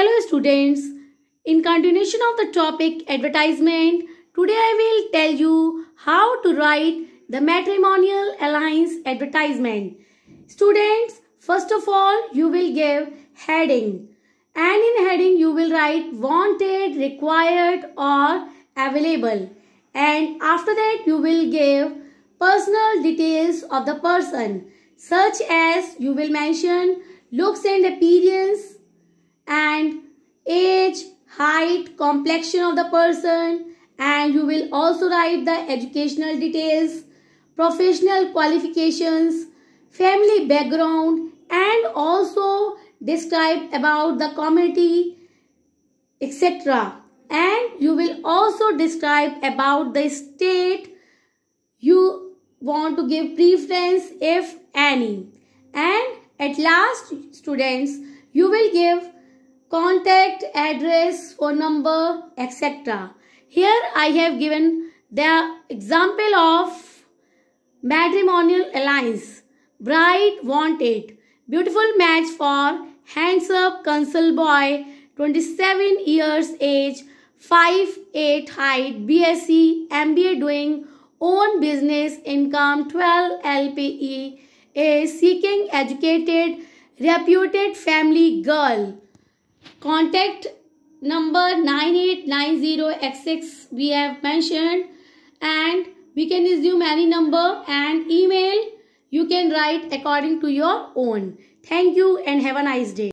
Hello students, in continuation of the topic advertisement, today I will tell you how to write the matrimonial alliance advertisement. Students, first of all, you will give heading and in heading you will write wanted, required or available and after that you will give personal details of the person such as you will mention looks and appearance, height, complexion of the person and you will also write the educational details, professional qualifications, family background and also describe about the community etc. And you will also describe about the state you want to give preference if any. And at last students you will give contact address, phone number, etc. Here I have given the example of matrimonial alliance. Bride wanted. Beautiful match for handsome consul boy, 27 years age, five eight height, BSc, MBA doing, own business, income 12 LPE, a seeking educated, reputed family girl Contact number 9890 x we have mentioned and we can assume any number and email you can write according to your own. Thank you and have a nice day.